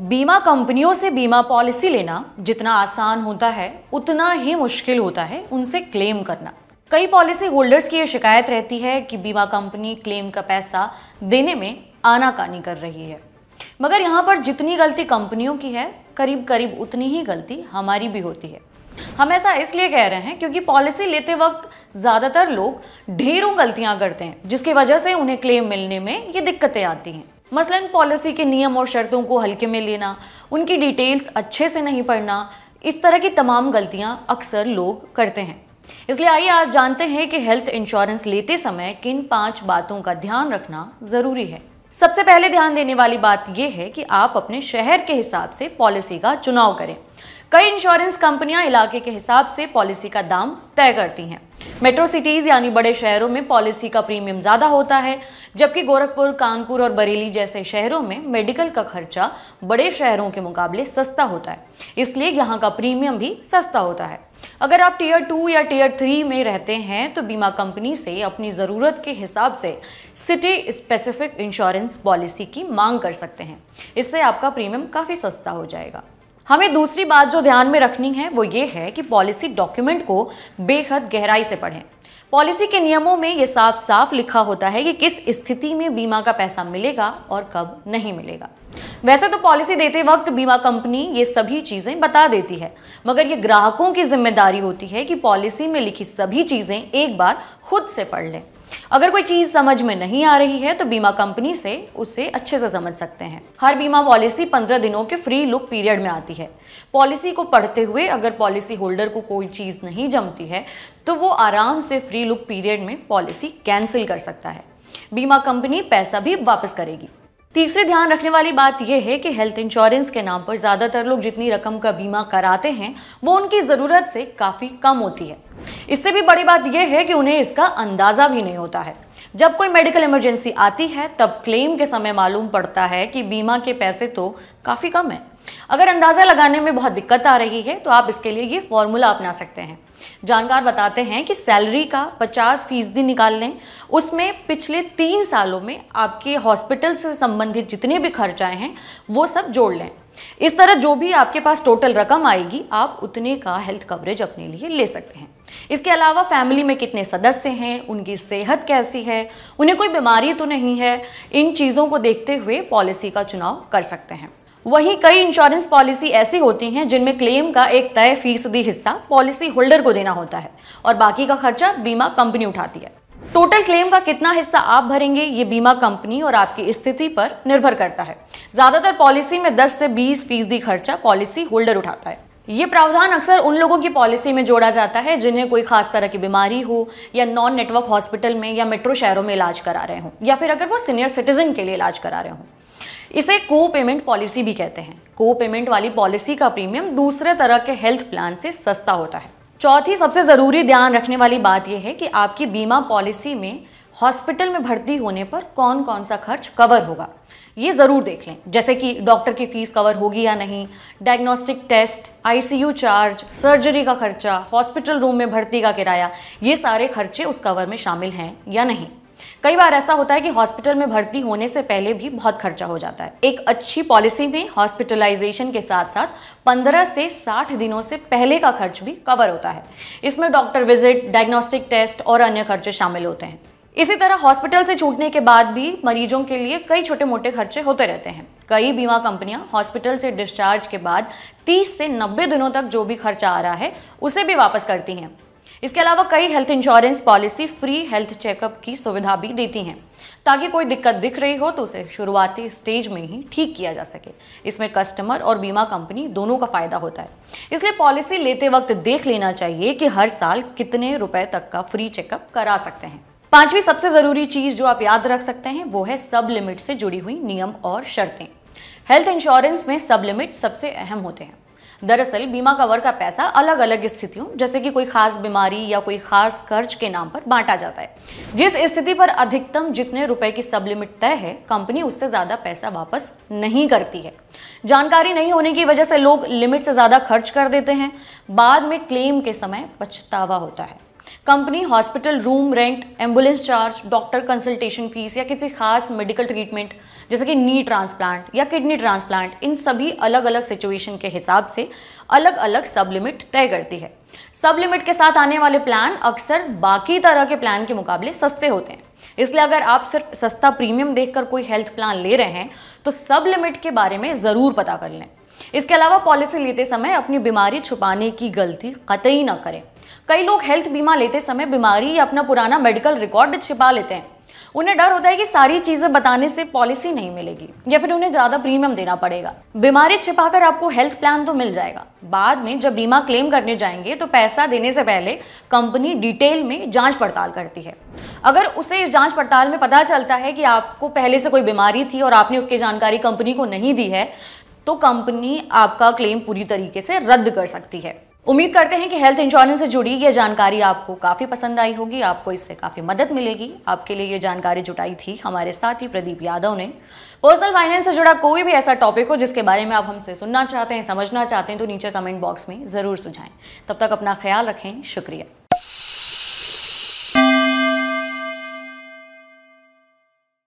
बीमा कंपनियों से बीमा पॉलिसी लेना जितना आसान होता है उतना ही मुश्किल होता है उनसे क्लेम करना कई पॉलिसी होल्डर्स की ये शिकायत रहती है कि बीमा कंपनी क्लेम का पैसा देने में आनाकानी कर रही है मगर यहाँ पर जितनी गलती कंपनियों की है करीब करीब उतनी ही गलती हमारी भी होती है हम ऐसा इसलिए कह रहे हैं क्योंकि पॉलिसी लेते वक्त ज़्यादातर लोग ढेरों गलतियाँ करते हैं जिसकी वजह से उन्हें क्लेम मिलने में ये दिक्कतें आती हैं मसलन पॉलिसी के नियम और शर्तों को हल्के में लेना उनकी डिटेल्स अच्छे से नहीं पढ़ना इस तरह की तमाम गलतियां अक्सर लोग करते हैं इसलिए आइए आज जानते हैं कि हेल्थ इंश्योरेंस लेते समय किन पांच बातों का ध्यान रखना ज़रूरी है सबसे पहले ध्यान देने वाली बात यह है कि आप अपने शहर के हिसाब से पॉलिसी का चुनाव करें कई इंश्योरेंस कंपनियां इलाके के हिसाब से पॉलिसी का दाम तय करती हैं मेट्रो सिटीज़ यानी बड़े शहरों में पॉलिसी का प्रीमियम ज़्यादा होता है जबकि गोरखपुर कानपुर और बरेली जैसे शहरों में मेडिकल का खर्चा बड़े शहरों के मुकाबले सस्ता होता है इसलिए यहाँ का प्रीमियम भी सस्ता होता है अगर आप टीयर टू या टीयर थ्री में रहते हैं तो बीमा कंपनी से अपनी ज़रूरत के हिसाब से सिटी स्पेसिफिक इंश्योरेंस पॉलिसी की मांग कर सकते हैं इससे आपका प्रीमियम काफ़ी सस्ता हो जाएगा हमें दूसरी बात जो ध्यान में रखनी है वो ये है कि पॉलिसी डॉक्यूमेंट को बेहद गहराई से पढ़ें पॉलिसी के नियमों में ये साफ साफ लिखा होता है कि किस स्थिति में बीमा का पैसा मिलेगा और कब नहीं मिलेगा वैसे तो पॉलिसी देते वक्त बीमा कंपनी ये सभी चीज़ें बता देती है मगर ये ग्राहकों की जिम्मेदारी होती है कि पॉलिसी में लिखी सभी चीज़ें एक बार खुद से पढ़ लें अगर कोई चीज़ समझ में नहीं आ रही है तो बीमा कंपनी से उसे अच्छे से समझ सकते हैं हर बीमा पॉलिसी पंद्रह दिनों के फ्री लुक पीरियड में आती है पॉलिसी को पढ़ते हुए अगर पॉलिसी होल्डर को कोई चीज़ नहीं जमती है तो वो आराम से फ्री लुक पीरियड में पॉलिसी कैंसिल कर सकता है बीमा कंपनी पैसा भी वापस करेगी तीसरे ध्यान रखने वाली बात यह है कि हेल्थ इंश्योरेंस के नाम पर ज़्यादातर लोग जितनी रकम का बीमा कराते हैं वो उनकी ज़रूरत से काफ़ी कम होती है इससे भी बड़ी बात यह है कि उन्हें इसका अंदाज़ा भी नहीं होता है जब कोई मेडिकल इमरजेंसी आती है तब क्लेम के समय मालूम पड़ता है कि बीमा के पैसे तो काफ़ी कम है अगर अंदाज़ा लगाने में बहुत दिक्कत आ रही है तो आप इसके लिए ये फॉर्मूला अपना सकते हैं जानकार बताते हैं कि सैलरी का 50 फीसदी निकाल लें उसमें पिछले तीन सालों में आपके हॉस्पिटल से संबंधित जितने भी खर्च आए हैं वो सब जोड़ लें इस तरह जो भी आपके पास टोटल रकम आएगी आप उतने का हेल्थ कवरेज अपने लिए ले सकते हैं इसके अलावा फैमिली में कितने सदस्य हैं उनकी सेहत कैसी है उन्हें कोई बीमारी तो नहीं है इन चीज़ों को देखते हुए पॉलिसी का चुनाव कर सकते हैं वहीं कई इंश्योरेंस पॉलिसी ऐसी होती हैं जिनमें क्लेम का एक तय फीसदी हिस्सा पॉलिसी होल्डर को देना होता है और बाकी का खर्चा बीमा कंपनी उठाती है टोटल क्लेम का कितना हिस्सा आप भरेंगे ये बीमा कंपनी और आपकी स्थिति पर निर्भर करता है ज्यादातर पॉलिसी में 10 से 20 फीसदी खर्चा पॉलिसी होल्डर उठाता है ये प्रावधान अक्सर उन लोगों की पॉलिसी में जोड़ा जाता है जिन्हें कोई खास तरह की बीमारी हो या नॉन नेटवर्क हॉस्पिटल में या मेट्रो शहरों में इलाज करा रहे हों या फिर अगर वो सीनियर सिटीजन के लिए इलाज करा रहे हों इसे को पेमेंट पॉलिसी भी कहते हैं को पेमेंट वाली पॉलिसी का प्रीमियम दूसरे तरह के हेल्थ प्लान से सस्ता होता है चौथी सबसे ज़रूरी ध्यान रखने वाली बात यह है कि आपकी बीमा पॉलिसी में हॉस्पिटल में भर्ती होने पर कौन कौन सा खर्च कवर होगा ये ज़रूर देख लें जैसे कि डॉक्टर की फ़ीस कवर होगी या नहीं diagnostic test ICU charge surgery का खर्चा हॉस्पिटल रूम में भर्ती का किराया ये सारे खर्चे उस कवर में शामिल हैं या नहीं कई बार ऐसा होता है कि हॉस्पिटल में भर्ती होने से पहले भी बहुत खर्चा हो जाता है एक अच्छी पॉलिसी में हॉस्पिटलाइजेशन के साथ साथ 15 से 60 दिनों से पहले का खर्च भी कवर होता है इसमें डॉक्टर विजिट डायग्नोस्टिक टेस्ट और अन्य खर्चे शामिल होते हैं इसी तरह हॉस्पिटल से छूटने के बाद भी मरीजों के लिए कई छोटे मोटे खर्चे होते रहते हैं कई बीमा कंपनियां हॉस्पिटल से डिस्चार्ज के बाद 30 से 90 दिनों तक जो भी खर्चा आ रहा है उसे भी वापस करती हैं इसके अलावा कई health insurance policy free health checkup की सुविधा भी देती हैं ताकि कोई दिक्कत दिख रही हो तो उसे शुरुआती स्टेज में ही ठीक किया जा सके इसमें कस्टमर और बीमा कंपनी दोनों का फायदा होता है इसलिए पॉलिसी लेते वक्त देख लेना चाहिए कि हर साल कितने रुपए तक का फ्री चेकअप करा सकते हैं पांचवी सबसे जरूरी चीज जो आप याद रख सकते हैं वो है सब लिमिट से जुड़ी हुई नियम और शर्तें हेल्थ इंश्योरेंस में सब लिमिट सबसे अहम होते हैं दरअसल बीमा कवर का पैसा अलग अलग स्थितियों जैसे कि कोई खास बीमारी या कोई खास खर्च के नाम पर बांटा जाता है जिस स्थिति पर अधिकतम जितने रुपए की सब लिमिट तय है कंपनी उससे ज़्यादा पैसा वापस नहीं करती है जानकारी नहीं होने की वजह से लोग लिमिट से ज़्यादा खर्च कर देते हैं बाद में क्लेम के समय पछतावा होता है company hospital room rent ambulance charge doctor consultation fees या किसी खास मेडिकल ट्रीटमेंट जैसे कि नी ट्रांसप्लांट या किडनी ट्रांसप्लांट इन सभी अलग अलग सिचुएशन के हिसाब से अलग अलग सब लिमिट तय करती है सब लिमिट के साथ आने वाले प्लान अक्सर बाकी तरह के प्लान के मुकाबले सस्ते होते हैं इसलिए अगर आप सिर्फ सस्ता प्रीमियम देखकर कोई हेल्थ प्लान ले रहे हैं तो सब लिमिट के बारे में ज़रूर पता कर लें इसके अलावा पॉलिसी लेते समय अपनी बीमारी छुपाने की गलती कतई ना करें कई लोग हेल्थ बीमा लेते समय बीमारी या अपना पुराना मेडिकल रिकॉर्ड छिपा लेते हैं उन्हें डर होता है कि सारी चीजें बताने से पॉलिसी नहीं मिलेगी या फिर उन्हें ज्यादा प्रीमियम देना पड़ेगा बीमारी छिपाकर आपको हेल्थ प्लान तो मिल जाएगा बाद में जब बीमा क्लेम करने जाएंगे तो पैसा देने से पहले कंपनी डिटेल में जांच पड़ताल करती है अगर उसे इस जांच पड़ताल में पता चलता है कि आपको पहले से कोई बीमारी थी और आपने उसकी जानकारी कंपनी को नहीं दी है तो कंपनी आपका क्लेम पूरी तरीके से रद्द कर सकती है उम्मीद करते हैं कि हेल्थ इंश्योरेंस से जुड़ी यह जानकारी आपको काफ़ी पसंद आई होगी आपको इससे काफ़ी मदद मिलेगी आपके लिए ये जानकारी जुटाई थी हमारे साथी प्रदीप यादव ने पर्सनल फाइनेंस से जुड़ा कोई भी ऐसा टॉपिक हो जिसके बारे में आप हमसे सुनना चाहते हैं समझना चाहते हैं तो नीचे कमेंट बॉक्स में ज़रूर सुझाएं तब तक अपना ख्याल रखें शुक्रिया